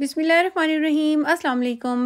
बिसमीम अल्लाम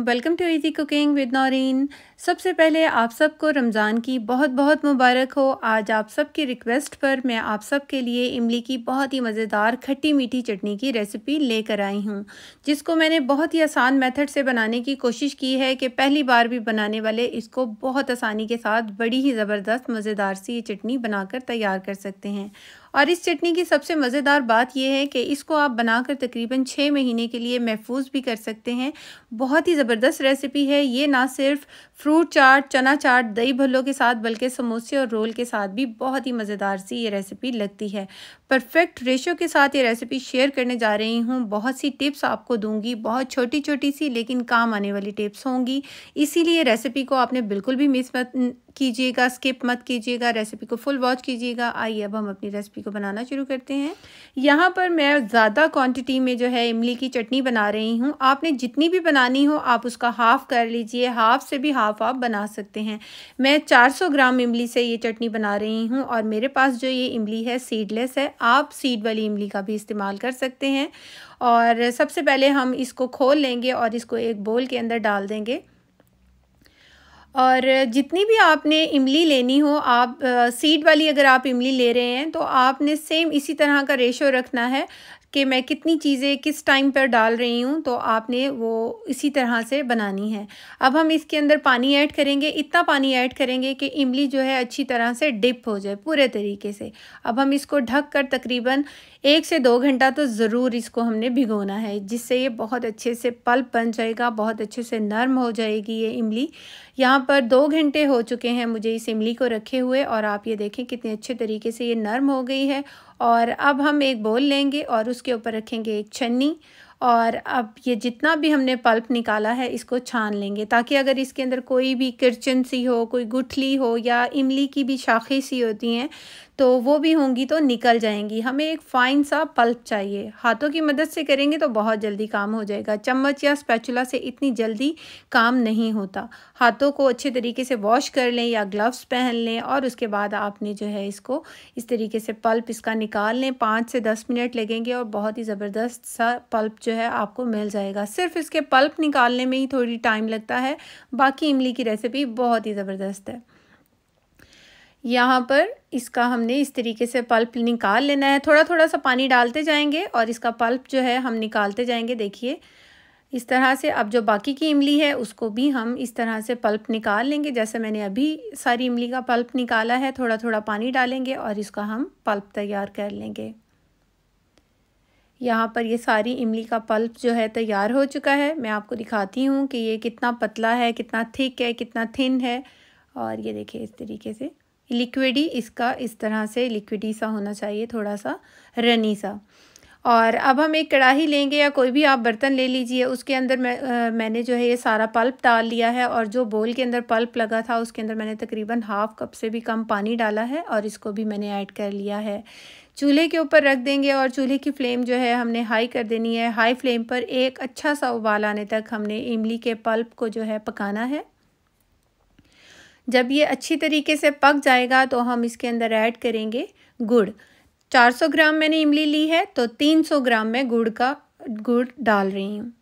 welcome to easy cooking with Naureen सबसे पहले आप सबको रमज़ान की बहुत बहुत मुबारक हो आज आप की रिक्वेस्ट पर मैं आप सब के लिए इमली की बहुत ही मज़ेदार खट्टी मीठी चटनी की रेसिपी लेकर आई हूँ जिसको मैंने बहुत ही आसान मेथड से बनाने की कोशिश की है कि पहली बार भी बनाने वाले इसको बहुत आसानी के साथ बड़ी ही ज़बरदस्त मज़ेदार सी ये चटनी बनाकर तैयार कर सकते हैं और इस चटनी की सबसे मज़ेदार बात यह है कि इसको आप बनाकर तकरीबन छः महीने के लिए महफूज भी कर सकते हैं बहुत ही ज़बरदस्त रेसिपी है ये ना सिर्फ फ्रूट चाट चना चाट दही भल्लों के साथ बल्कि समोसे और रोल के साथ भी बहुत ही मज़ेदार सी ये रेसिपी लगती है परफेक्ट रेशो के साथ ये रेसिपी शेयर करने जा रही हूँ बहुत सी टिप्स आपको दूंगी बहुत छोटी छोटी सी लेकिन काम आने वाली टिप्स होंगी इसीलिए रेसिपी को आपने बिल्कुल भी मिस मत कीजिएगा स्किप मत कीजिएगा रेसिपी को फुल वॉच कीजिएगा आइए अब हम अपनी रेसिपी को बनाना शुरू करते हैं यहाँ पर मैं ज़्यादा क्वांटिटी में जो है इमली की चटनी बना रही हूँ आपने जितनी भी बनानी हो आप उसका हाफ़ कर लीजिए हाफ़ से भी हाफ़ आप बना सकते हैं मैं 400 ग्राम इमली से ये चटनी बना रही हूँ और मेरे पास जो ये इमली है सीडलेस है आप सीड वाली इमली का भी इस्तेमाल कर सकते हैं और सबसे पहले हम इसको खोल लेंगे और इसको एक बोल के अंदर डाल देंगे और जितनी भी आपने इमली लेनी हो आप सीड वाली अगर आप इमली ले रहे हैं तो आपने सेम इसी तरह का रेशो रखना है कि मैं कितनी चीज़ें किस टाइम पर डाल रही हूँ तो आपने वो इसी तरह से बनानी है अब हम इसके अंदर पानी ऐड करेंगे इतना पानी ऐड करेंगे कि इमली जो है अच्छी तरह से डिप हो जाए पूरे तरीके से अब हम इसको ढक कर तकरीबन एक से दो घंटा तो ज़रूर इसको हमने भिगोना है जिससे ये बहुत अच्छे से पल्प बन जाएगा बहुत अच्छे से नर्म हो जाएगी ये इमली यहाँ पर दो घंटे हो चुके हैं मुझे इस इमली को रखे हुए और आप ये देखें कितने अच्छे तरीके से ये नर्म हो गई है और अब हम एक बोल लेंगे और उसके ऊपर रखेंगे एक छन्नी और अब ये जितना भी हमने पल्प निकाला है इसको छान लेंगे ताकि अगर इसके अंदर कोई भी किरचन सी हो कोई गुठली हो या इमली की भी शाखें सी होती हैं तो वो भी होंगी तो निकल जाएंगी हमें एक फ़ाइन सा पल्प चाहिए हाथों की मदद से करेंगे तो बहुत जल्दी काम हो जाएगा चम्मच या स्पैचुला से इतनी जल्दी काम नहीं होता हाथों को अच्छे तरीके से वॉश कर लें या ग्लव्स पहन लें और उसके बाद आपने जो है इसको इस तरीके से पल्प इसका निकाल लें पाँच से दस मिनट लगेंगे और बहुत ही ज़बरदस्त सा पल्प जो है आपको मिल जाएगा सिर्फ इसके पल्प निकालने में ही थोड़ी टाइम लगता है बाकी इमली की रेसिपी बहुत ही ज़बरदस्त है यहाँ पर इसका हमने इस तरीके से पल्प निकाल लेना है थोड़ा थोड़ा सा पानी डालते जाएंगे और इसका पल्प जो है हम निकालते जाएंगे देखिए इस तरह से अब जो बाकी की इमली है उसको भी हम इस तरह से पल्प निकाल लेंगे जैसे मैंने अभी सारी इमली का पल्प निकाला है थोड़ा थोड़ा पानी डालेंगे और इसका हम पल्प तैयार कर लेंगे यहाँ पर ये सारी इमली का पल्प जो है तैयार हो चुका है मैं आपको दिखाती हूँ कि ये कितना पतला है कितना थिक है कितना थिन है और ये देखिए इस तरीके से लिक्विडी इसका इस तरह से लिक्विडी सा होना चाहिए थोड़ा सा रनी सा और अब हम एक कढ़ाही लेंगे या कोई भी आप बर्तन ले लीजिए उसके अंदर मैं आ, मैंने जो है ये सारा पल्प डाल लिया है और जो बोल के अंदर पल्प लगा था उसके अंदर मैंने तकरीबन हाफ़ कप से भी कम पानी डाला है और इसको भी मैंने ऐड कर लिया है चूल्हे के ऊपर रख देंगे और चूल्हे की फ्लेम जो है हमने हाई कर देनी है हाई फ्लेम पर एक अच्छा सा उबाल आने तक हमने इमली के पल्प को जो है पकाना है जब ये अच्छी तरीके से पक जाएगा तो हम इसके अंदर ऐड करेंगे गुड़ 400 ग्राम मैंने इमली ली है तो 300 ग्राम मैं गुड़ का गुड़ डाल रही हूँ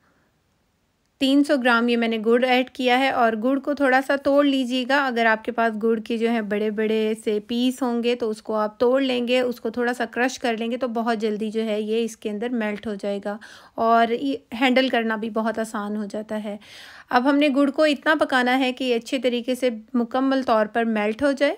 300 ग्राम ये मैंने गुड़ ऐड किया है और गुड़ को थोड़ा सा तोड़ लीजिएगा अगर आपके पास गुड़ के जो है बड़े बड़े से पीस होंगे तो उसको आप तोड़ लेंगे उसको थोड़ा सा क्रश कर लेंगे तो बहुत जल्दी जो है ये इसके अंदर मेल्ट हो जाएगा और हैंडल करना भी बहुत आसान हो जाता है अब हमने गुड़ को इतना पकाना है कि अच्छे तरीके से मुकम्मल तौर पर मेल्ट हो जाए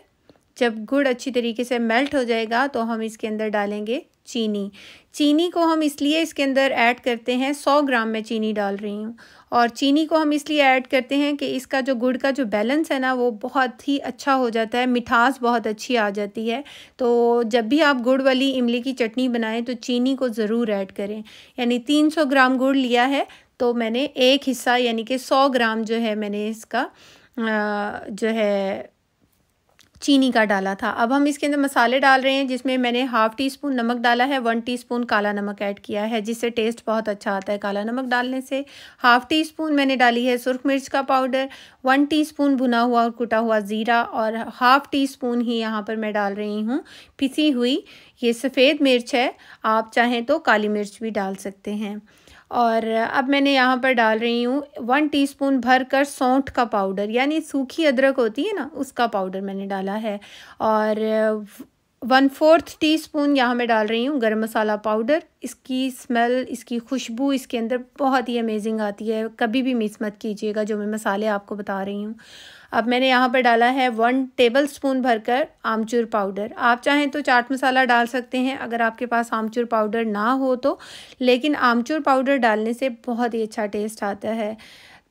जब गुड़ अच्छी तरीके से मेल्ट हो जाएगा तो हम इसके अंदर डालेंगे चीनी चीनी को हम इसलिए इसके अंदर ऐड करते हैं सौ ग्राम में चीनी डाल रही हूँ और चीनी को हम इसलिए ऐड करते हैं कि इसका जो गुड़ का जो बैलेंस है ना वो बहुत ही अच्छा हो जाता है मिठास बहुत अच्छी आ जाती है तो जब भी आप गुड़ वाली इमली की चटनी बनाएं तो चीनी को ज़रूर ऐड करें यानी तीन सौ ग्राम गुड़ लिया है तो मैंने एक हिस्सा यानी कि सौ ग्राम जो है मैंने इसका जो है चीनी का डाला था अब हम इसके अंदर मसाले डाल रहे हैं जिसमें मैंने हाफ़ टी स्पून नमक डाला है वन टी स्पून काला नमक ऐड किया है जिससे टेस्ट बहुत अच्छा आता है काला नमक डालने से हाफ़ टी स्पून मैंने डाली है सुरख मिर्च का पाउडर वन टी स्पून भुना हुआ और कुटा हुआ ज़ीरा और हाफ़ टी स्पून ही यहाँ पर मैं डाल रही हूँ पिसी हुई ये सफ़ेद मिर्च है आप चाहें तो काली मिर्च भी डाल सकते हैं और अब मैंने यहाँ पर डाल रही हूँ वन टीस्पून भर कर सौंठ का पाउडर यानी सूखी अदरक होती है ना उसका पाउडर मैंने डाला है और वन फोर्थ टी स्पून यहाँ मैं डाल रही हूँ गर्म मसाला पाउडर इसकी स्मेल इसकी खुशबू इसके अंदर बहुत ही अमेजिंग आती है कभी भी मिस मत कीजिएगा जो मैं मसाले आपको बता रही हूँ अब मैंने यहाँ पर डाला है वन टेबल स्पून भरकर आमचूर पाउडर आप चाहें तो चाट मसाला डाल सकते हैं अगर आपके पास आमचूर पाउडर ना हो तो लेकिन आमचूर पाउडर डालने से बहुत ही अच्छा टेस्ट आता है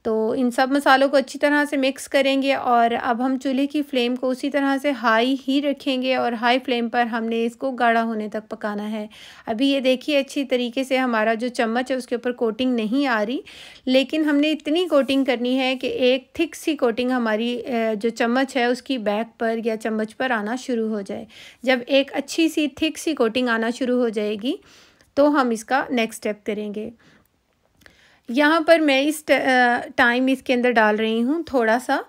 तो इन सब मसालों को अच्छी तरह से मिक्स करेंगे और अब हम चूल्हे की फ्लेम को उसी तरह से हाई ही रखेंगे और हाई फ्लेम पर हमने इसको गाढ़ा होने तक पकाना है अभी ये देखिए अच्छी तरीके से हमारा जो चम्मच है उसके ऊपर कोटिंग नहीं आ रही लेकिन हमने इतनी कोटिंग करनी है कि एक थिक सी कोटिंग हमारी जो चम्मच है उसकी बैक पर या चम्मच पर आना शुरू हो जाए जब एक अच्छी सी थिक सी कोटिंग आना शुरू हो जाएगी तो हम इसका नेक्स्ट स्टेप करेंगे यहाँ पर मैं इस टाइम इसके अंदर डाल रही हूँ थोड़ा सा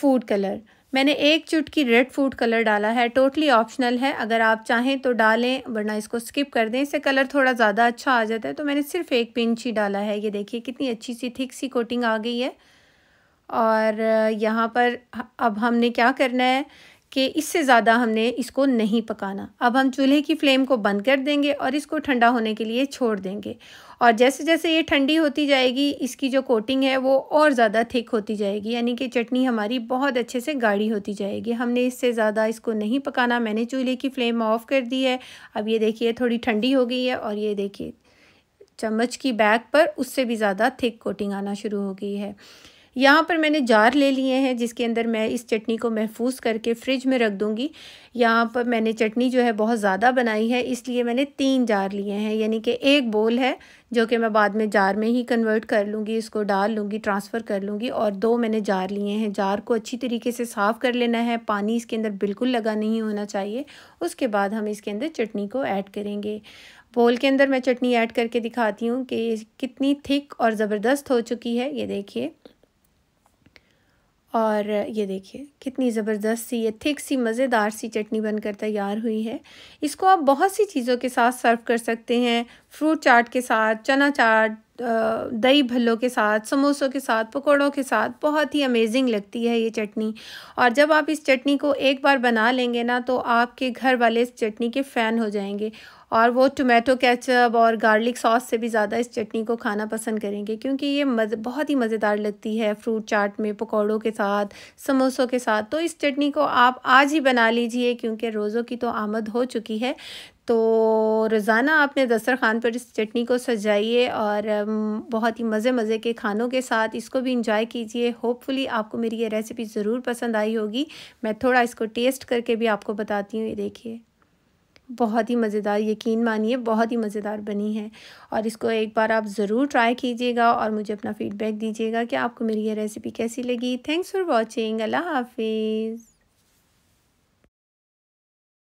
फूड कलर मैंने एक चुटकी रेड फूड कलर डाला है टोटली ऑप्शनल है अगर आप चाहें तो डालें वरना इसको स्किप कर दें इससे कलर थोड़ा ज़्यादा अच्छा आ जाता है तो मैंने सिर्फ एक पिंच ही डाला है ये देखिए कितनी अच्छी सी थिक सी कोटिंग आ गई है और यहाँ पर अब हमने क्या करना है कि इससे ज़्यादा हमने इसको नहीं पकाना अब हम चूल्हे की फ्लेम को बंद कर देंगे और इसको ठंडा होने के लिए छोड़ देंगे और जैसे जैसे ये ठंडी होती जाएगी इसकी जो कोटिंग है वो और ज़्यादा थिक होती जाएगी यानी कि चटनी हमारी बहुत अच्छे से गाढ़ी होती जाएगी हमने इससे ज़्यादा इसको नहीं पकाना मैंने चूल्हे की फ्लेम ऑफ़ कर दी है अब ये देखिए थोड़ी ठंडी हो गई है और ये देखिए चम्मच की बैग पर उससे भी ज़्यादा थिक कोटिंग आना शुरू हो गई है यहाँ पर मैंने जार ले लिए हैं जिसके अंदर मैं इस चटनी को महफूज करके फ्रिज में रख दूँगी यहाँ पर मैंने चटनी जो है बहुत ज़्यादा बनाई है इसलिए मैंने तीन जार लिए हैं यानी कि एक बोल है जो कि मैं बाद में जार में ही कन्वर्ट कर लूँगी इसको डाल लूँगी ट्रांसफ़र कर लूँगी और दो मैंने जार लिए हैं जार को अच्छी तरीके से साफ़ कर लेना है पानी इसके अंदर बिल्कुल लगा नहीं होना चाहिए उसके बाद हम इसके अंदर चटनी को ऐड करेंगे बोल के अंदर मैं चटनी ऐड करके दिखाती हूँ कि कितनी थिक और ज़बरदस्त हो चुकी है ये देखिए और ये देखिए कितनी ज़बरदस्त सी ये थिक सी मज़ेदार सी चटनी बनकर तैयार हुई है इसको आप बहुत सी चीज़ों के साथ सर्व कर सकते हैं फ्रूट चाट के साथ चना चाट दही भल्लों के साथ समोसों के साथ पकौड़ों के साथ बहुत ही अमेजिंग लगती है ये चटनी और जब आप इस चटनी को एक बार बना लेंगे ना तो आपके घर वाले इस चटनी के फ़ैन हो जाएंगे और वो टोमेटो केचप और गार्लिक सॉस से भी ज़्यादा इस चटनी को खाना पसंद करेंगे क्योंकि ये मज़ बहुत ही मज़ेदार लगती है फ्रूट चाट में पकौड़ों के साथ समोसों के साथ तो इस चटनी को आप आज ही बना लीजिए क्योंकि रोज़ों की तो आमद हो चुकी है तो रोज़ाना आपने दस्तरखान पर इस चटनी को सजाइए और बहुत ही मज़े मज़े के खानों के साथ इसको भी इंजॉय कीजिए होपफुली आपको मेरी ये रेसिपी ज़रूर पसंद आई होगी मैं थोड़ा इसको टेस्ट करके भी आपको बताती हूँ ये देखिए बहुत ही मज़ेदार यकीन मानिए बहुत ही मज़ेदार बनी है और इसको एक बार आप ज़रूर ट्राई कीजिएगा और मुझे अपना फ़ीडबैक दीजिएगा कि आपको मेरी ये रेसिपी कैसी लगी थैंक्स फॉर वॉचिंग अल्लाह हाफिज़